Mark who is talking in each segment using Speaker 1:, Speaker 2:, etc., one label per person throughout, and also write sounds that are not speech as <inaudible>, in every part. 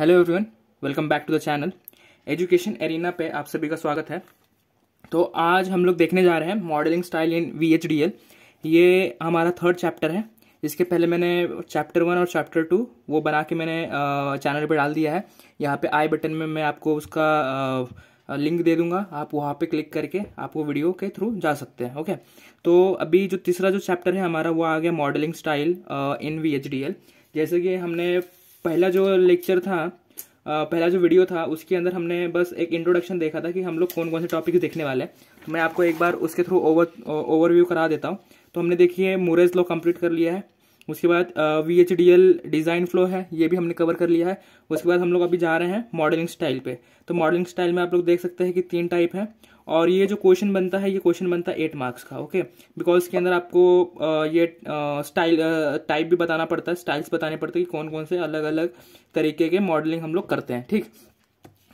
Speaker 1: hello everyone welcome back to the channel Education Arena पे आप सभी का स्वागत है तो आज हम लोग देखने जा रहे हैं modelling style in V H D L ये हमारा थर्ड चैप्टर है इसके पहले मैंने चैप्टर वन और चैप्टर टू वो बना के मैंने चैनल पे डाल दिया है यहाँ पे आई बटन में मैं आपको उसका लिंक दे दूंगा आप वहाँ पर क्लिक करके आप वो वीडियो के थ्रू जा सकते हैं ओके तो अभी जो तीसरा जो चैप्टर है हमारा वो आ गया modelling style in V H D L जैसे कि हमने पहला जो लेक्चर था पहला जो वीडियो था उसके अंदर हमने बस एक इंट्रोडक्शन देखा था कि हम लोग कौन कौन से टॉपिक देखने वाले हैं तो मैं आपको एक बार उसके थ्रू ओवर ओवरव्यू करा देता हूँ तो हमने देखिए मूरेज लॉ कंप्लीट कर लिया है उसके बाद V H D L design flow है ये भी हमने कवर कर लिया है उसके बाद हम लोग अभी जा रहे हैं मॉडलिंग स्टाइल पे तो मॉडलिंग स्टाइल में आप लोग देख सकते हैं कि तीन टाइप हैं और ये जो क्वेश्चन बनता है ये क्वेश्चन बनता है एट मार्क्स का ओके बिकॉज इसके अंदर आपको ये स्टाइल टाइप भी बताना पड़ता है स्टाइल्स बताने पड़ते हैं कि कौन कौन से अलग अलग तरीके के मॉडलिंग हम लोग करते हैं ठीक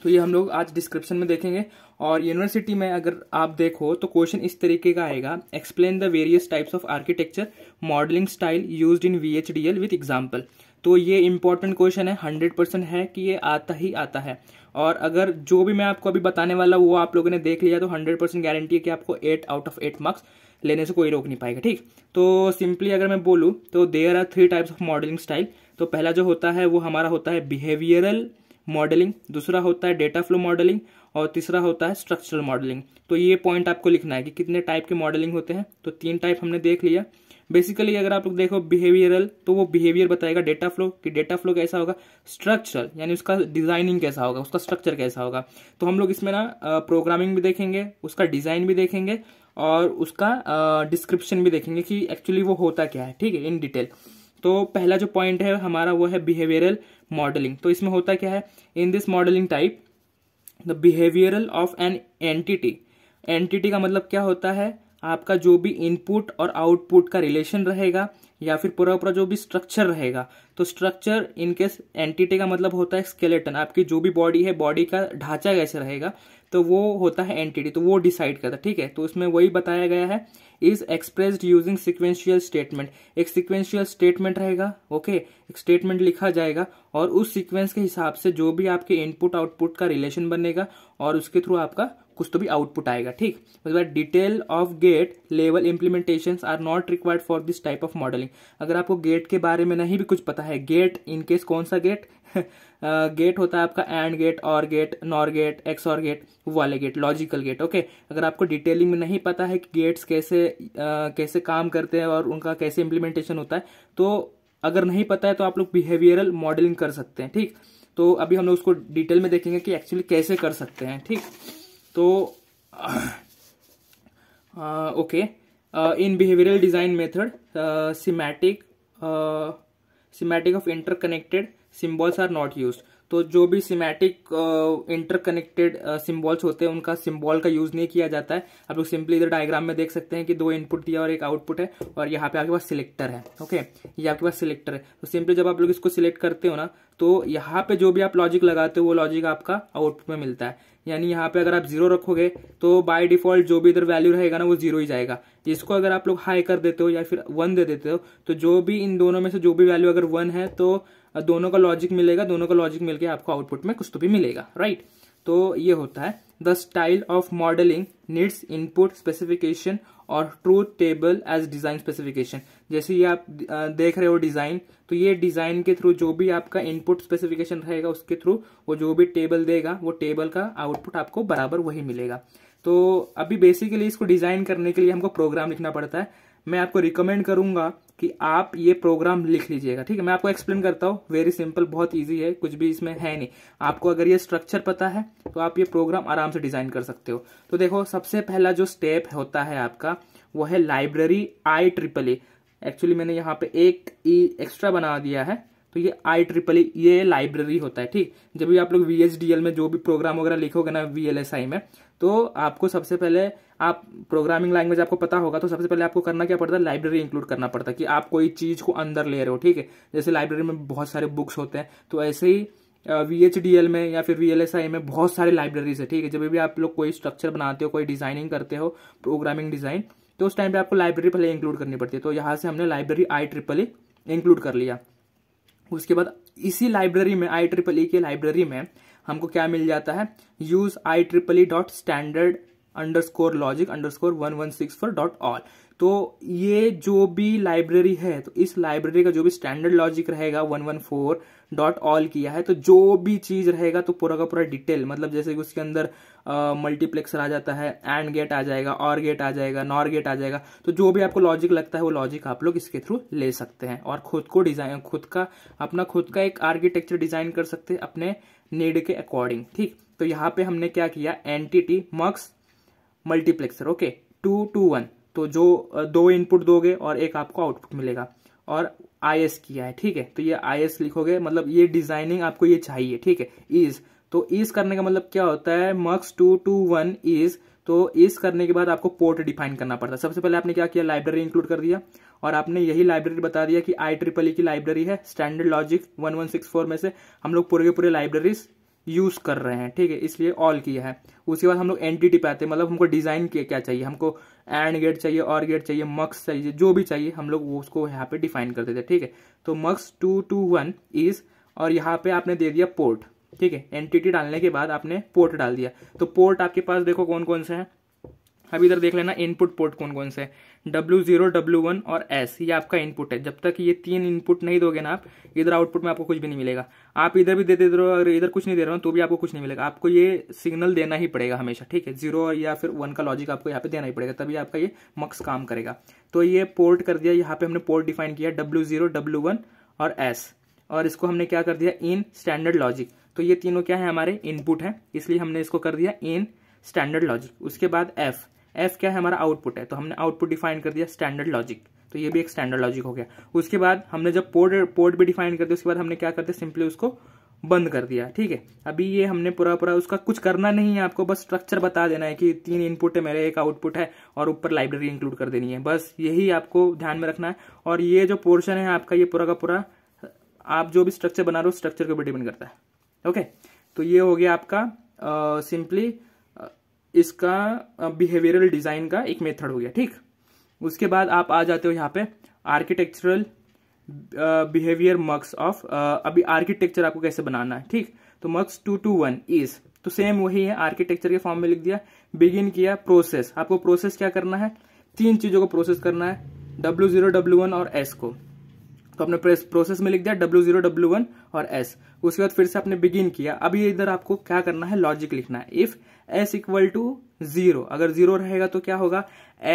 Speaker 1: तो ये हम लोग आज डिस्क्रिप्शन में देखेंगे और यूनिवर्सिटी में अगर आप देखो तो क्वेश्चन इस तरीके का आएगा explain the various types of architecture modelling style use in V H D L with example तो ये इंपॉर्टेंट क्वेश्चन है हंड्रेड परसेंट है कि ये आता ही आता है और अगर जो भी मैं आपको अभी बताने वाला वो आप लोगों ने देख लिया तो हंड्रेड परसेंट गारंटी है कि आपको eight out of eight marks लेने से कोई रोक नहीं पाएगा ठीक तो सिंपली अगर मैं बोलूँ तो there are three types of modelling style तो पहला जो होता है वो हमारा होता है बिहेवियरल मॉडलिंग दूसरा होता है डेटा फ्लो मॉडलिंग और तीसरा होता है स्ट्रक्चरल मॉडलिंग तो ये पॉइंट आपको लिखना है कि कितने टाइप के मॉडलिंग होते हैं तो तीन टाइप हमने देख लिया बेसिकली अगर आप लोग देखो बिहेवियरल तो वो बिहेवियर बताएगा डेटा फ्लो कि डेटा फ्लो कैसा होगा स्ट्रक्चरल यानी उसका डिजाइनिंग कैसा होगा उसका स्ट्रक्चर कैसा होगा तो हम लोग इसमें ना प्रोग्रामिंग भी देखेंगे उसका डिजाइन भी देखेंगे और उसका डिस्क्रिप्शन भी देखेंगे कि एक्चुअली वो होता क्या है ठीक है इन डिटेल तो पहला जो पॉइंट है हमारा वो है बिहेवियरल मॉडलिंग तो इसमें होता क्या है in this modelling type the behavioural of an entity entity का मतलब क्या होता है आपका जो भी इनपुट और आउटपुट का रिलेशन रहेगा या फिर पूरा पूरा जो भी स्ट्रक्चर रहेगा तो स्ट्रक्चर इनकेस एंटिटी का मतलब होता है स्केलेटन आपकी जो भी बॉडी है बॉडी का ढांचा कैसे रहेगा तो वो होता है एंटिटी तो वो डिसाइड करता है ठीक है तो उसमें वही बताया गया है is expressed using sequential statement एक सिक्वेंशियल स्टेटमेंट रहेगा ओके एक स्टेटमेंट लिखा जाएगा और उस सिक्वेंस के हिसाब से जो भी आपके इनपुट आउटपुट का रिलेशन बनेगा और उसके थ्रू आपका कुछ तो भी आउटपुट आएगा ठीक उसके बाद detail of gate level implementation are not required for this type of modelling अगर आपको गेट के बारे में नहीं भी कुछ पता है गेट इनकेस कौन सा गेट गेट <laughs> होता है आपका and gate or gate nor gate X or gate वाले गेट लॉजिकल गेट ओके अगर आपको डिटेलिंग में नहीं पता है कि गेट्स कैसे आ, कैसे काम करते हैं और उनका कैसे इम्प्लीमेंटेशन होता है तो अगर नहीं पता है तो आप लोग बिहेवियरल मॉडलिंग कर सकते हैं ठीक तो अभी हम लोग उसको डिटेल में देखेंगे कि एक्चुअली कैसे कर सकते हैं ठीक तो okay in behavioural design method semantic semantic of interconnected symbols are not used तो जो भी सिमेटिक इंटरकनेक्टेड सिम्बॉल्स होते हैं उनका सिम्बॉल का यूज नहीं किया जाता है आप लोग सिंपली इधर डायग्राम में देख सकते हैं कि दो इनपुट दिया और एक आउटपुट है और यहाँ पे आपके पास सिलेक्टर है ओके ये आपके पास सिलेक्टर है तो सिंपली जब आप लोग इसको सिलेक्ट करते हो ना तो यहाँ पे जो भी आप लॉजिक लगाते हो वो लॉजिक आपका आउटपुट में मिलता है यानी यहाँ पे अगर आप जीरो रखोगे तो बाय डिफॉल्ट जो भी इधर वैल्यू रहेगा ना वो जीरो ही जाएगा इसको अगर आप लोग हाई कर देते हो या फिर वन दे देते हो तो जो भी इन दोनों में से जो भी वैल्यू अगर वन है तो दोनों का लॉजिक मिलेगा दोनों का लॉजिक मिलकर आपको आउटपुट में कुछ तो भी मिलेगा राइट तो ये होता है the style of modelling needs input specification और truth table as design specification जैसे ये आप देख रहे हो डिजाइन तो ये डिजाइन के थ्रू जो भी आपका इनपुट स्पेसिफिकेशन रहेगा उसके थ्रू वो जो भी टेबल देगा वो टेबल का आउटपुट आपको बराबर वही मिलेगा तो अभी बेसिकली इसको डिजाइन करने के लिए हमको प्रोग्राम लिखना पड़ता है मैं आपको रिकमेंड करूंगा कि आप ये प्रोग्राम लिख लीजिएगा ठीक है मैं आपको एक्सप्लेन करता हूँ वेरी सिंपल बहुत ईजी है कुछ भी इसमें है नहीं आपको अगर ये स्ट्रक्चर पता है तो आप ये प्रोग्राम आराम से डिजाइन कर सकते हो तो देखो सबसे पहला जो स्टेप होता है आपका वो है library I triple E actually मैंने यहाँ पे एक ई e एक्स्ट्रा बना दिया है तो ये आई ट्रिपल ई ये लाइब्रेरी होता है ठीक जब भी आप लोग वी में जो भी प्रोग्राम वगैरह लिखोगे ना वी में तो आपको सबसे पहले आप प्रोग्रामिंग लैंग्वेज आपको पता होगा तो सबसे पहले आपको करना क्या पड़ता है लाइब्रेरी इंक्लूड करना पड़ता है कि आप कोई चीज़ को अंदर ले रहे हो ठीक है जैसे लाइब्रेरी में बहुत सारे बुक्स होते हैं तो ऐसे ही वी एच डी एल में या फिर वी एल एस आई में बहुत सारे लाइब्रेरीज है ठीक है जब भी आप लोग कोई स्ट्रक्चर बनाते हो कोई डिजाइनिंग करते हो प्रोग्रामिंग डिजाइन तो उस टाइम पे आपको लाइब्रेरी पहले इंक्लूड करनी पड़ती है तो यहाँ से हमने लाइब्रेरी आई ट्रिपल इंक्लूड कर लिया उसके बाद इसी लाइब्रेरी में आई ट्रिपल ई के लाइब्रेरी में हमको क्या मिल जाता है use I triple E dot standard underscore logic underscore one one six four dot all तो ये जो भी लाइब्रेरी है तो इस लाइब्रेरी का जो भी स्टैंडर्ड लॉजिक रहेगा one one four dot all किया है तो जो भी चीज रहेगा तो पूरा का पूरा डिटेल मतलब जैसे कि उसके अंदर मल्टीप्लेक्सर आ जाता है एंड गेट आ जाएगा और गेट आ जाएगा नॉर गेट आ जाएगा तो जो भी आपको लॉजिक लगता है वो लॉजिक आप लोग इसके थ्रू ले सकते हैं और खुद को डिजाइन खुद का अपना खुद का एक आर्किटेक्चर डिजाइन कर सकते हैं अपने नीड के अकॉर्डिंग ठीक तो यहाँ पे हमने क्या किया N T T mux multiplexer okay two to one तो जो दो इनपुट दोगे और एक आपको आउटपुट मिलेगा और आई किया है ठीक है तो ये आई लिखोगे मतलब ये डिजाइनिंग आपको ये चाहिए ठीक है इज तो इस करने का मतलब क्या होता है mux two to one is तो इस करने के बाद आपको पोर्ट डिफाइन करना पड़ता है सबसे पहले आपने क्या किया लाइब्रेरी इंक्लूड कर दिया और आपने यही लाइब्रेरी बता दिया कि आई ट्रिपल e की लाइब्रेरी है standard logic one one six four में से हम लोग पूरे के पूरे लाइब्रेरीज यूज कर रहे हैं ठीक है इसलिए ऑल किया है उसके बाद हम लोग एन पे आते हैं मतलब हमको डिजाइन क्या चाहिए हमको एंड गेट चाहिए और गेट चाहिए मक्स चाहिए जो भी चाहिए हम लोग उसको यहाँ पे डिफाइन कर देते हैं ठीक है तो mux two to one is और यहाँ पे आपने दे दिया पोर्ट ठीक है एनटीटी डालने के बाद आपने पोर्ट डाल दिया तो पोर्ट आपके पास देखो कौन कौन से हैं अब इधर देख लेना इनपुट पोर्ट कौन कौन से है डब्ल्यू जीरो डब्ल्यू वन और एस ये आपका इनपुट है जब तक ये तीन इनपुट नहीं दोगे ना आप इधर आउटपुट में आपको कुछ भी नहीं मिलेगा आप इधर भी दे दे रहे हो अगर इधर कुछ नहीं दे रहे हो तो भी आपको कुछ नहीं मिलेगा आपको ये सिग्नल देना ही पड़ेगा हमेशा ठीक है जीरो या फिर वन का लॉजिक आपको यहाँ पे देना ही पड़ेगा तभी आपका ये मक्स काम करेगा तो ये पोर्ट कर दिया यहाँ पे हमने पोर्ट डिफाइन किया डब्ल्यू जीरो डब्ल्यू वन और एस और इसको हमने क्या कर दिया इन स्टैंडर्ड लॉजिक तो ये तीनों क्या है हमारे इनपुट हैं इसलिए हमने इसको कर दिया इन स्टैंडर्ड लॉजिक उसके बाद एफ एफ क्या है हमारा आउटपुट है तो हमने आउटपुट डिफाइन कर दिया स्टैंडर्ड लॉजिक तो ये भी एक स्टैंडर्ड लॉजिक हो गया उसके बाद हमने जब पोर्ट पोर्ट भी डिफाइन कर दिया उसके बाद हमने क्या करते सिंपली उसको बंद कर दिया ठीक है अभी ये हमने पूरा पूरा उसका कुछ करना नहीं है आपको बस स्ट्रक्चर बता देना है कि तीन इनपुट है मेरे एक आउटपुट है और ऊपर लाइब्रेरी इंक्लूड कर देनी है बस यही आपको ध्यान में रखना है और ये जो पोर्शन है आपका ये पूरा का पूरा आप जो भी स्ट्रक्चर बना रहे हो स्ट्रक्चर के ऊपर डिपेंड करता है ओके तो ये हो गया आपका सिंपली इसका बिहेवियरल डिजाइन का एक मेथड हो गया ठीक उसके बाद आप आ जाते हो यहाँ पे आर्किटेक्चरल बिहेवियर मक्स ऑफ अभी आर्किटेक्चर आपको कैसे बनाना है ठीक तो mux two to one is तो सेम वही है आर्किटेक्चर के फॉर्म में लिख दिया बिगिन किया प्रोसेस आपको प्रोसेस क्या करना है तीन चीजों को प्रोसेस करना है डब्ल्यू जीरो डब्ल्यू वन और एस को तो आपने प्रोसेस में लिख दिया डब्ल्यू जीरो डब्ल्यू वन और एस उसके बाद फिर से आपने बिगिन किया अभी इधर आपको क्या करना है लॉजिक लिखना है if S equal to zero अगर जीरो रहेगा तो क्या होगा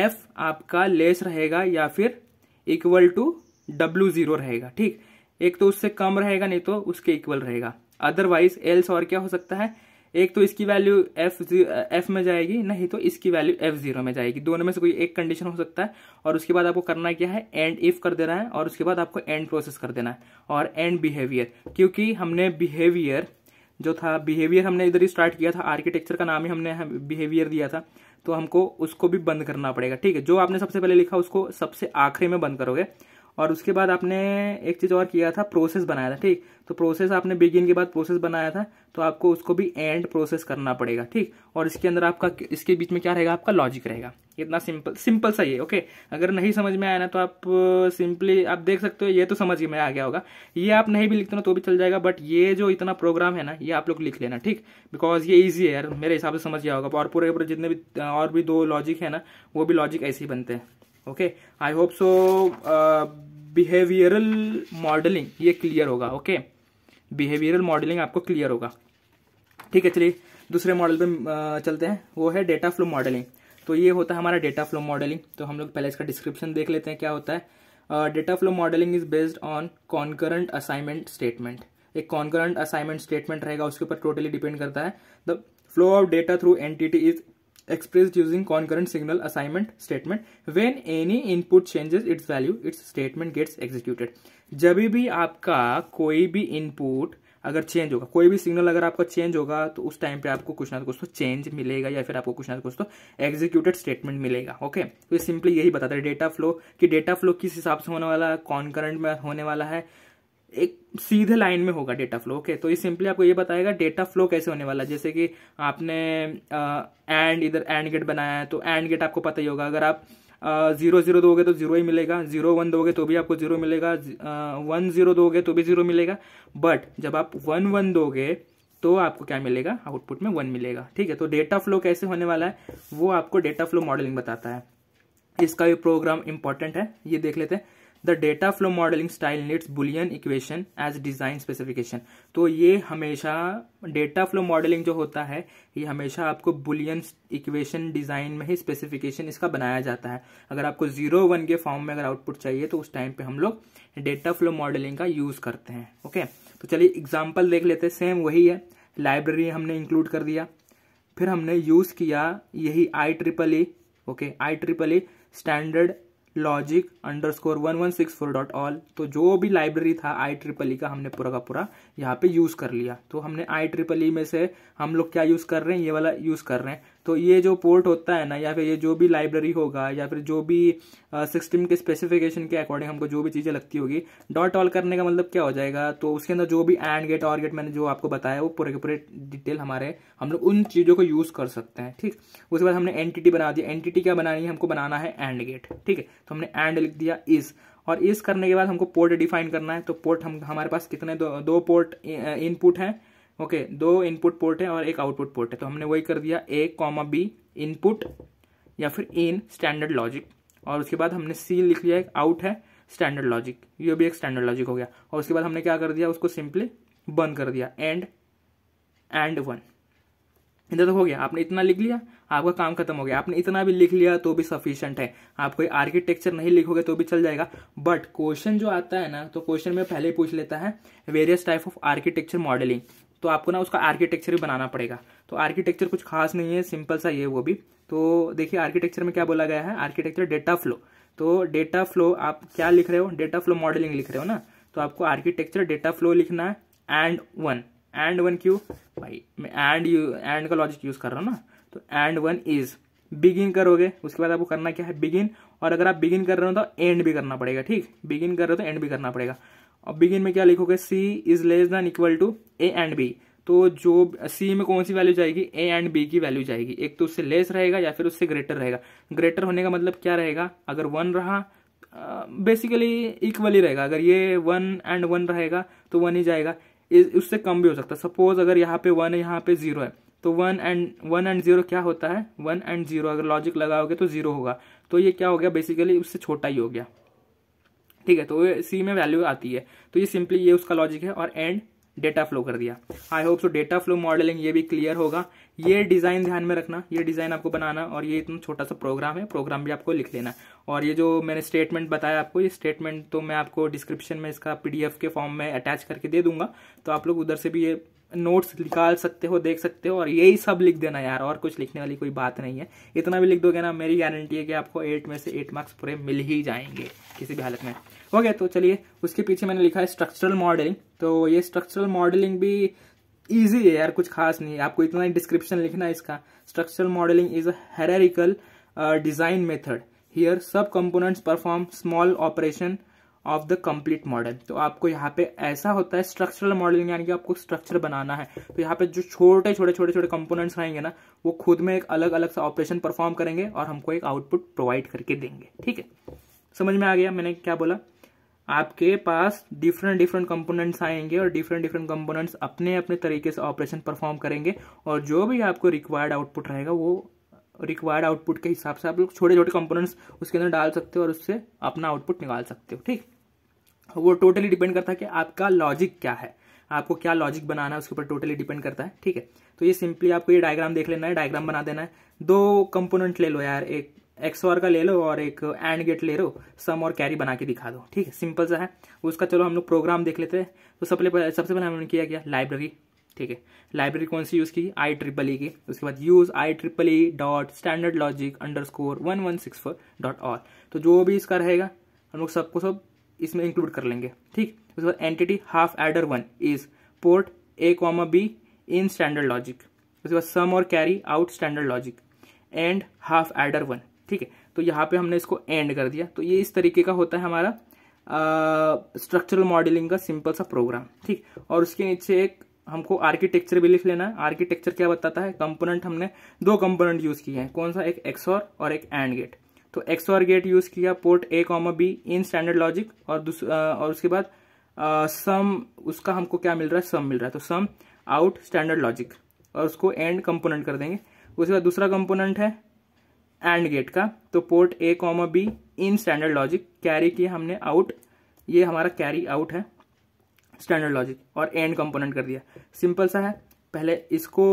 Speaker 1: एफ आपका लेस रहेगा या फिर इक्वल टू डब्ल्यू जीरो रहेगा ठीक एक तो उससे कम रहेगा नहीं तो उसके इक्वल रहेगा अदरवाइज एल्स और क्या हो सकता है एक तो इसकी वैल्यू एफ एफ में जाएगी नहीं तो इसकी वैल्यू एफ जीरो में जाएगी दोनों में से कोई एक कंडीशन हो सकता है और उसके बाद आपको करना क्या है एंड इफ कर देना है और उसके बाद आपको एंड प्रोसेस कर देना है और एंड बिहेवियर क्योंकि हमने बिहेवियर जो था बिहेवियर हमने इधर ही स्टार्ट किया था आर्किटेक्चर का नाम ही हमने बिहेवियर दिया था तो हमको उसको भी बंद करना पड़ेगा ठीक है जो आपने सबसे पहले लिखा उसको सबसे आखिरी में बंद करोगे और उसके बाद आपने एक चीज़ और किया था प्रोसेस बनाया था ठीक तो प्रोसेस आपने बिगिन के बाद प्रोसेस बनाया था तो आपको उसको भी एंड प्रोसेस करना पड़ेगा ठीक और इसके अंदर आपका इसके बीच में क्या रहेगा आपका लॉजिक रहेगा इतना सिंपल सिंपल सा ये ओके अगर नहीं समझ में आया ना तो आप सिंपली आप देख सकते हो ये तो समझ में आ गया होगा ये आप नहीं भी लिखते ना तो भी चल जाएगा बट ये जो इतना प्रोग्राम है ना ये आप लोग लिख लेना ठीक बिकॉज ये ईजी है यार मेरे हिसाब से समझ गया होगा और पूरे पूरे जितने भी और भी दो लॉजिक है ना वो भी लॉजिक ऐसे ही बनते हैं okay I hope so behavioural modelling ये क्लियर होगा ओके बिहेवियरल मॉडलिंग आपको क्लियर होगा ठीक है चलिए दूसरे मॉडल पे uh, चलते हैं वो है डेटा फ्लो मॉडलिंग तो ये होता है हमारा डेटा फ्लो मॉडलिंग तो हम लोग पहले इसका डिस्क्रिप्शन देख लेते हैं क्या होता है data flow modelling is based on concurrent assignment statement एक कॉन्करेंट असाइनमेंट स्टेटमेंट रहेगा उसके ऊपर टोटली डिपेंड करता है the flow of data through entity is expressed using concurrent signal assignment statement when any input changes its value its statement gets executed जब भी आपका कोई भी इनपुट अगर चेंज होगा कोई भी सिग्नल अगर आपका चेंज होगा तो उस टाइम पे आपको कुछ ना कुछ तो चेंज मिलेगा या फिर आपको कुछ ना कुछ तो एग्जीक्यूटेड स्टेटमेंट मिलेगा ओके तो ये सिंपली यही बताता है डेटा फ्लो कि डेटा फ्लो किस हिसाब से होने वाला है कॉन्करेंट में होने वाला है एक सीधे लाइन में होगा डेटा फ्लो ओके तो ये सिंपली आपको ये बताएगा डेटा फ्लो कैसे होने वाला है जैसे कि आपने एंड इधर एंड गेट बनाया है तो एंड गेट आपको पता ही होगा अगर आप जीरो जीरो दोगे तो जीरो ही मिलेगा जीरो वन दोगे तो भी आपको जीरो मिलेगा वन जीरो दोगे तो भी जीरो मिलेगा बट जब आप वन वन दोगे तो आपको क्या मिलेगा आउटपुट में वन मिलेगा ठीक है तो डेटा फ्लो कैसे होने वाला है वो आपको डेटा फ्लो मॉडलिंग बताता है इसका भी प्रोग्राम इंपॉर्टेंट है ये देख लेते हैं the data flow modelling style needs Boolean equation as design specification तो ये हमेशा डेटा फ्लो मॉडलिंग जो होता है ये हमेशा आपको बुलियन इक्वेशन डिजाइन में ही स्पेसिफिकेशन इसका बनाया जाता है अगर आपको जीरो वन के फॉर्म में अगर आउटपुट चाहिए तो उस टाइम पे हम लोग डेटा फ्लो मॉडलिंग का यूज करते हैं ओके तो चलिए एग्जाम्पल देख लेते हैं सेम वही है लाइब्रेरी हमने इंक्लूड कर दिया फिर हमने यूज किया यही I triple E okay I triple E standard logic underscore one one six four dot all तो जो भी लाइब्रेरी था आई ट्रिपल ई का हमने पूरा का पूरा यहाँ पे यूज़ कर लिया तो हमने आई ट्रिपल ई में से हम लोग क्या यूज़ कर रहे हैं ये वाला यूज़ कर रहे हैं तो ये जो पोर्ट होता है ना या फिर ये जो भी लाइब्रेरी होगा या फिर जो भी सिस्टम के स्पेसिफिकेशन के अकॉर्डिंग हमको जो भी चीज़ें लगती होगी डॉट ऑल करने का मतलब क्या हो जाएगा तो उसके अंदर जो भी एंड गेट और गेट मैंने जो आपको बताया वो पूरे के पूरे डिटेल हमारे हम लोग उन चीज़ों को यूज़ कर सकते हैं ठीक उसके बाद हमने एनटीटी बना दिया एनटीटी क्या बनानी है हमको बनाना है एंड गेट ठीक है तो हमने एंड लिख दिया इस और इस करने के बाद हमको पोर्ट डिफाइन करना है तो पोर्ट हम हमारे पास कितने दो, दो पोर्ट इनपुट हैं ओके दो इनपुट पोर्ट है और एक आउटपुट पोर्ट है तो हमने वही कर दिया ए कॉमा बी इनपुट या फिर इन स्टैंडर्ड लॉजिक और उसके बाद हमने सी लिख लिया एक आउट है स्टैंडर्ड लॉजिक ये भी एक स्टैंडर्ड लॉजिक हो गया और उसके बाद हमने क्या कर दिया उसको सिंपली बंद कर दिया एंड एंड वन इधर तो हो गया आपने इतना लिख लिया आपका काम खत्म हो गया आपने इतना भी लिख लिया तो भी सफिशियंट है आप कोई आर्किटेक्चर नहीं लिखोगे तो भी चल जाएगा बट क्वेश्चन जो आता है ना तो क्वेश्चन में पहले पूछ लेता है various type of architecture modelling तो आपको ना उसका आर्किटेक्चर भी बनाना पड़ेगा तो आर्किटेक्चर कुछ खास नहीं है सिंपल सा ये वो भी तो देखिए आर्किटेक्चर में क्या बोला गया है आर्किटेक्चर डेटा फ्लो तो डेटा फ्लो आप क्या लिख रहे हो डेटा फ्लो मॉडलिंग लिख रहे हो ना तो आपको आर्किटेक्चर डेटा फ्लो लिखना है and one and one Q भाई मैं एंड यू एंड का लॉजिक यूज़ कर रहा हूँ ना तो एंड वन इज बिगिन करोगे उसके बाद आपको करना क्या है बिगिन और अगर आप बिगिन कर रहे हो तो एंड भी करना पड़ेगा ठीक बिगिन कर रहे हो तो एंड भी करना पड़ेगा अब बिगिन में क्या लिखोगे C is less than equal to A and B तो जो सी में कौन सी वैल्यू जाएगी ए एंड बी की वैल्यू जाएगी एक तो उससे लेस रहेगा या फिर उससे ग्रेटर रहेगा ग्रेटर होने का मतलब क्या रहेगा अगर वन रहा बेसिकली इक्वल ही रहेगा अगर ये वन एंड वन रहेगा तो वन ही जाएगा उससे कम भी हो सकता है सपोज अगर यहाँ पे वन है यहाँ पे जीरो है तो one and one and zero क्या होता है वन एंड जीरो अगर लॉजिक लगाओगे तो जीरो होगा तो ये क्या हो गया बेसिकली उससे छोटा ही हो गया ठीक है तो सी में वैल्यू आती है तो ये सिंपली ये उसका लॉजिक है और एंड डेटा फ्लो कर दिया I hope so data flow modelling ये भी क्लियर होगा ये डिज़ाइन ध्यान में रखना ये डिज़ाइन आपको बनाना और ये इतना छोटा सा प्रोग्राम है प्रोग्राम भी आपको लिख लेना और ये जो मैंने स्टेटमेंट बताया आपको ये स्टेटमेंट तो मैं आपको डिस्क्रिप्शन में इसका पीडीएफ के फॉर्म में अटैच करके दे दूंगा तो आप लोग उधर से भी ये नोट्स निकाल सकते हो देख सकते हो और यही सब लिख देना यार और कुछ लिखने वाली कोई बात नहीं है इतना भी लिख दोगे ना मेरी गारंटी है कि आपको एट में से एट मार्क्स पूरे मिल ही जाएंगे किसी भी हालत में हो गया तो चलिए उसके पीछे मैंने लिखा है स्ट्रक्चरल मॉडलिंग तो ये स्ट्रक्चरल मॉडलिंग भी ईजी है यार कुछ खास नहीं है आपको इतना ही डिस्क्रिप्शन लिखना है इसका structural modelling is a hierarchical design method here sub components perform small operation of the complete model तो आपको यहाँ पे ऐसा होता है स्ट्रक्चरल मॉडलिंग यानी कि आपको स्ट्रक्चर बनाना है तो यहाँ पे जो छोटे छोटे छोटे छोटे कंपोनेंट्स आएंगे ना वो खुद में एक अलग अलग सा ऑपरेशन परफॉर्म करेंगे और हमको एक आउटपुट प्रोवाइड करके देंगे ठीक है समझ में आ गया मैंने क्या बोला आपके पास डिफरेंट डिफरेंट कंपोनेंट्स आएंगे और डिफरेंट डिफरेंट कंपोनेंट्स अपने अपने तरीके से ऑपरेशन परफॉर्म करेंगे और जो भी आपको रिक्वायर्ड आउटपुट रहेगा वो रिक्वायर्ड आउटपुट के हिसाब से आप लोग छोटे छोटे कंपोनेंट्स उसके अंदर डाल सकते हो और उससे अपना आउटपुट निकाल सकते हो ठीक वो टोटली डिपेंड करता है कि आपका लॉजिक क्या है आपको क्या लॉजिक बनाना है उसके ऊपर टोटली डिपेंड करता है ठीक है तो ये सिंपली आपको ये डायग्राम देख लेना है डायग्राम बना देना है दो कंपोनेंट ले लो यार एक एक्स और का ले लो और एक एंड गेट ले लो सम और कैरी बना के दिखा दो ठीक है सिंपल सा है उसका चलो हम लोग प्रोग्राम देख लेते हैं तो सबसे पहले सबसे पहले हमने किया गया लाइब्रेरी ठीक है लाइब्रेरी कौन सी यूज़ की आई ट्रिपल ई की उसके बाद use I triple E dot standard logic underscore one one six four dot all तो जो भी इसका रहेगा हम लोग सबको सब इसमें इंक्लूड कर लेंगे ठीक उसके बाद entity half adder one is port A comma B in standard logic उसके बाद सम और carry out standard logic end half adder one ठीक है तो यहाँ पे हमने इसको एंड कर दिया तो ये इस तरीके का होता है हमारा स्ट्रक्चरल मॉडलिंग का सिंपल सा प्रोग्राम ठीक और उसके नीचे एक हमको आर्किटेक्चर भी लिख लेना है आर्किटेक्चर क्या बताता है कंपोनेंट हमने दो कंपोनेंट यूज किए हैं कौन सा एक एक्सॉर और एक एंड गेट तो एक्स और गेट यूज किया port A comma B in standard logic और और उसके बाद सम उसका हमको क्या मिल रहा है सम मिल रहा है तो सम आउट स्टैंडर्ड लॉजिक और उसको एंड कंपोनेंट कर देंगे उसके बाद दूसरा कंपोनेंट है एंड गेट का तो port A comma B in standard logic carry किया हमने आउट ये हमारा कैरी आउट है स्टैंडर्ड लॉजिक और एंड कंपोनेंट कर दिया सिंपल सा है पहले इसको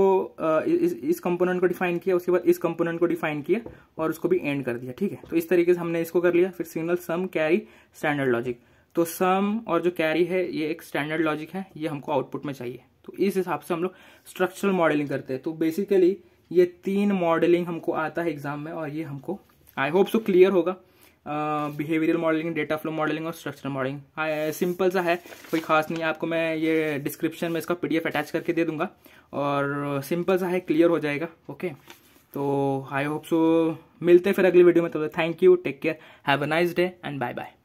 Speaker 1: इस इस कंपोनेंट को डिफाइन किया उसके बाद इस कंपोनेंट को डिफाइन किया और उसको भी एंड कर दिया ठीक है तो इस तरीके से हमने इसको कर लिया फिर signal sum carry standard logic तो सम और जो कैरी है ये एक स्टैंडर्ड लॉजिक है ये हमको आउटपुट में चाहिए तो इस हिसाब से हम लोग स्ट्रक्चरल मॉडलिंग करते हैं तो बेसिकली ये तीन मॉडलिंग हमको आता है एग्जाम में और ये हमको आई होप सो क्लियर होगा behavioural modelling data flow modelling और स्ट्रक्चरल मॉडलिंग हाँ, सिंपल सा है कोई खास नहीं है आपको मैं ये डिस्क्रिप्शन में इसका पीडीएफ अटैच करके दे दूंगा और सिंपल सा है क्लियर हो जाएगा ओके तो आई होप सो मिलते हैं फिर अगली वीडियो में तो thank you take care have a nice day and bye bye